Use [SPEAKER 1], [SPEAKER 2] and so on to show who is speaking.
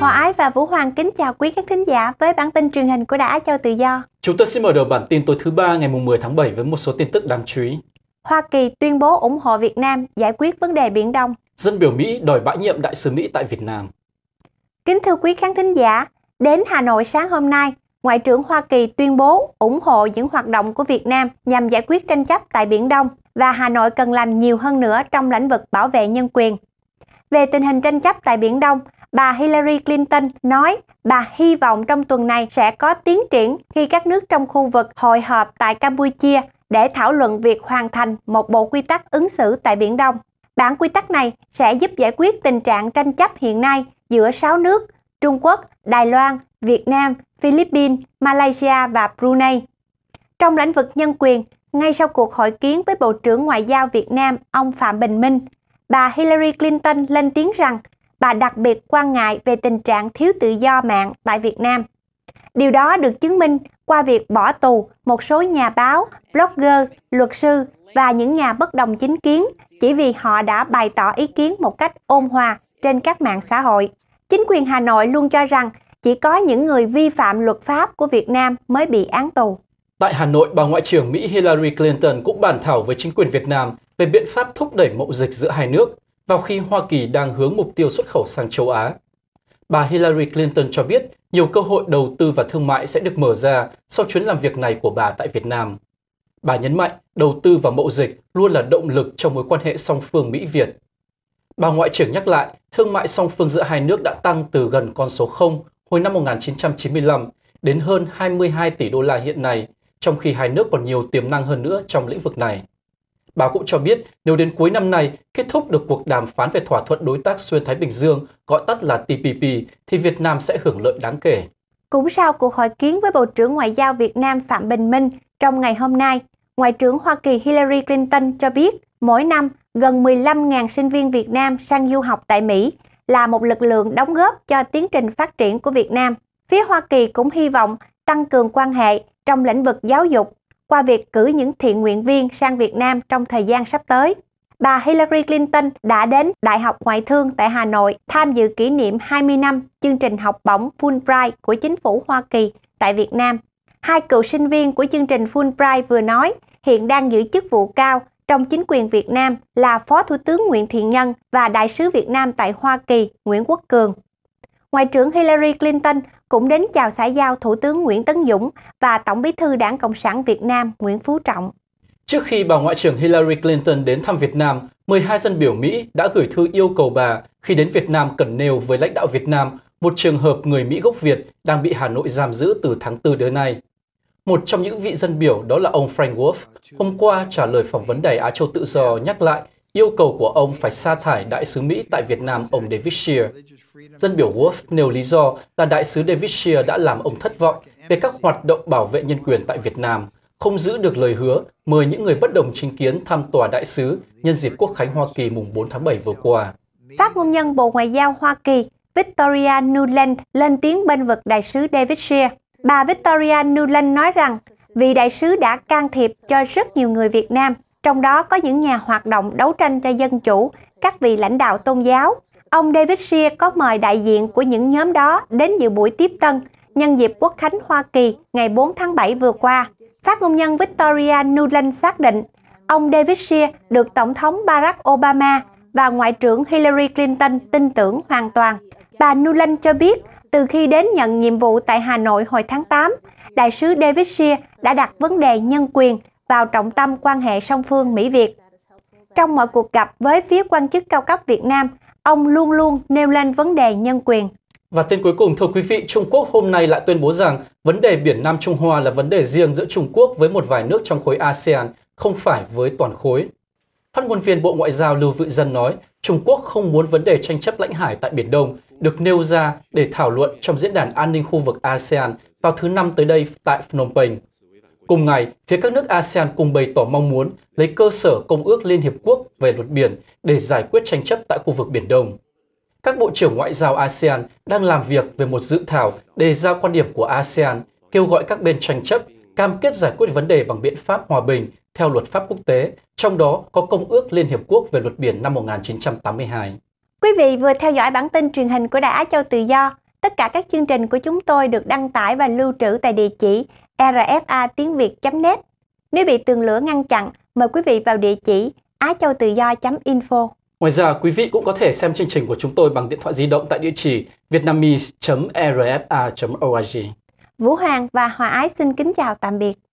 [SPEAKER 1] Hòa Ái và Vũ Hoàng kính chào quý khán thính giả với bản tin truyền hình của Đài Á Châu Tự Do. Chúng tôi xin
[SPEAKER 2] mở đầu bản tin tối thứ ba ngày 10 tháng 7 với một số tin tức đáng chú ý.
[SPEAKER 1] Hoa Kỳ tuyên bố ủng hộ Việt Nam giải quyết vấn đề Biển Đông.
[SPEAKER 2] Dân biểu Mỹ đòi bãi nhiệm đại sứ Mỹ tại Việt Nam.
[SPEAKER 1] Kính thưa quý khán thính giả, đến Hà Nội sáng hôm nay, Ngoại trưởng Hoa Kỳ tuyên bố ủng hộ những hoạt động của Việt Nam nhằm giải quyết tranh chấp tại Biển Đông và Hà Nội cần làm nhiều hơn nữa trong lĩnh vực bảo vệ nhân quyền. Về tình hình tranh chấp tại Biển Đông, bà Hillary Clinton nói bà hy vọng trong tuần này sẽ có tiến triển khi các nước trong khu vực hội họp tại Campuchia để thảo luận việc hoàn thành một bộ quy tắc ứng xử tại Biển Đông. Bản quy tắc này sẽ giúp giải quyết tình trạng tranh chấp hiện nay giữa 6 nước Trung Quốc, Đài Loan, Việt Nam, Philippines, Malaysia và Brunei. Trong lĩnh vực nhân quyền, ngay sau cuộc hội kiến với Bộ trưởng Ngoại giao Việt Nam ông Phạm Bình Minh, bà Hillary Clinton lên tiếng rằng bà đặc biệt quan ngại về tình trạng thiếu tự do mạng tại Việt Nam. Điều đó được chứng minh qua việc bỏ tù một số nhà báo, blogger, luật sư và những nhà bất đồng chính kiến chỉ vì họ đã bày tỏ ý kiến một cách ôn hòa trên các mạng xã hội. Chính quyền Hà Nội luôn cho rằng chỉ có những người vi phạm luật pháp của Việt Nam mới bị án tù.
[SPEAKER 2] Tại Hà Nội, bà Ngoại trưởng Mỹ Hillary Clinton cũng bàn thảo với chính quyền Việt Nam về biện pháp thúc đẩy mậu dịch giữa hai nước vào khi Hoa Kỳ đang hướng mục tiêu xuất khẩu sang châu Á. Bà Hillary Clinton cho biết nhiều cơ hội đầu tư và thương mại sẽ được mở ra sau chuyến làm việc này của bà tại Việt Nam. Bà nhấn mạnh đầu tư và mậu dịch luôn là động lực trong mối quan hệ song phương Mỹ-Việt. Bà Ngoại trưởng nhắc lại, thương mại song phương giữa hai nước đã tăng từ gần con số 0 hồi năm 1995 đến hơn 22 tỷ đô la hiện nay, trong khi hai nước còn nhiều tiềm năng hơn nữa trong lĩnh vực này. Bà cũng cho biết nếu đến cuối năm nay kết thúc được cuộc đàm phán về thỏa thuận đối tác xuyên Thái Bình Dương, gọi tắt là TPP, thì Việt Nam sẽ hưởng lợi đáng kể.
[SPEAKER 1] Cũng sau cuộc hội kiến với Bộ trưởng Ngoại giao Việt Nam Phạm Bình Minh trong ngày hôm nay, Ngoại trưởng Hoa Kỳ Hillary Clinton cho biết mỗi năm gần 15.000 sinh viên Việt Nam sang du học tại Mỹ là một lực lượng đóng góp cho tiến trình phát triển của Việt Nam. Phía Hoa Kỳ cũng hy vọng tăng cường quan hệ trong lĩnh vực giáo dục qua việc cử những thiện nguyện viên sang Việt Nam trong thời gian sắp tới. Bà Hillary Clinton đã đến Đại học Ngoại thương tại Hà Nội tham dự kỷ niệm 20 năm chương trình học bổng Fulbright của chính phủ Hoa Kỳ tại Việt Nam. Hai cựu sinh viên của chương trình Fulbright vừa nói hiện đang giữ chức vụ cao trong chính quyền Việt Nam là Phó Thủ tướng Nguyễn Thiện Nhân và Đại sứ Việt Nam tại Hoa Kỳ Nguyễn Quốc Cường. Ngoại trưởng Hillary Clinton cũng đến chào xã giao Thủ tướng Nguyễn Tấn Dũng và Tổng bí thư Đảng Cộng sản Việt Nam Nguyễn Phú Trọng.
[SPEAKER 2] Trước khi bà Ngoại trưởng Hillary Clinton đến thăm Việt Nam, 12 dân biểu Mỹ đã gửi thư yêu cầu bà khi đến Việt Nam cần nêu với lãnh đạo Việt Nam một trường hợp người Mỹ gốc Việt đang bị Hà Nội giam giữ từ tháng 4 đến nay. Một trong những vị dân biểu đó là ông Frank Wolf, hôm qua trả lời phỏng vấn đài Á Châu Tự Do nhắc lại yêu cầu của ông phải sa thải đại sứ Mỹ tại Việt Nam ông David Shear. Dân biểu Wolf nêu lý do là đại sứ David Shear đã làm ông thất vọng về các hoạt động bảo vệ nhân quyền tại Việt Nam, không giữ được lời hứa mời những người bất đồng chính kiến thăm tòa đại sứ nhân dịp Quốc khánh Hoa Kỳ mùng 4 tháng 7 vừa qua.
[SPEAKER 1] Phát ngôn nhân Bộ Ngoại giao Hoa Kỳ Victoria Nuland lên tiếng bên vực đại sứ David Shear. Bà Victoria Nuland nói rằng vì đại sứ đã can thiệp cho rất nhiều người Việt Nam trong đó có những nhà hoạt động đấu tranh cho dân chủ, các vị lãnh đạo tôn giáo. Ông David Shear có mời đại diện của những nhóm đó đến dự buổi tiếp tân nhân dịp Quốc khánh Hoa Kỳ ngày 4 tháng 7 vừa qua. Phát ngôn nhân Victoria Nuland xác định ông David Shear được Tổng thống Barack Obama và Ngoại trưởng Hillary Clinton tin tưởng hoàn toàn. Bà Nuland cho biết từ khi đến nhận nhiệm vụ tại Hà Nội hồi tháng 8, đại sứ David Shear đã đặt vấn đề nhân quyền vào trọng tâm quan hệ song phương Mỹ-Việt. Trong mọi cuộc gặp với phía quan chức cao cấp Việt Nam, ông luôn luôn nêu lên vấn đề nhân quyền.
[SPEAKER 2] Và tên cuối cùng thưa quý vị, Trung Quốc hôm nay lại tuyên bố rằng vấn đề biển Nam Trung Hoa là vấn đề riêng giữa Trung Quốc với một vài nước trong khối ASEAN, không phải với toàn khối. Phát ngôn viên Bộ Ngoại giao Lưu Vự Dân nói, Trung Quốc không muốn vấn đề tranh chấp lãnh hải tại Biển Đông được nêu ra để thảo luận trong Diễn đàn An ninh khu vực ASEAN vào thứ năm tới đây tại Phnom Penh. Cùng ngày, phía các nước ASEAN cùng bày tỏ mong muốn lấy cơ sở Công ước Liên Hiệp Quốc về luật biển để giải quyết tranh chấp tại khu vực Biển Đông. Các Bộ trưởng Ngoại giao ASEAN đang làm việc về một dự thảo đề ra quan điểm của ASEAN kêu gọi các bên tranh chấp cam kết giải quyết vấn đề bằng biện pháp hòa bình theo luật pháp quốc tế, trong đó có Công ước Liên Hiệp Quốc về luật biển năm 1982.
[SPEAKER 1] Quý vị vừa theo dõi bản tin truyền hình của Đài Á Châu Tự Do. Tất cả các chương trình của chúng tôi được đăng tải và lưu trữ tại địa chỉ rfa tiếng việt.net. Nếu bị tường lửa ngăn chặn, mời quý vị vào địa chỉ á châu tự do.info.
[SPEAKER 2] Ngoài ra, quý vị cũng có thể xem chương trình của chúng tôi bằng điện thoại di động tại địa chỉ vietnamese.rfa.org.
[SPEAKER 1] Vũ Hoàng và Hòa Ái xin kính chào tạm biệt.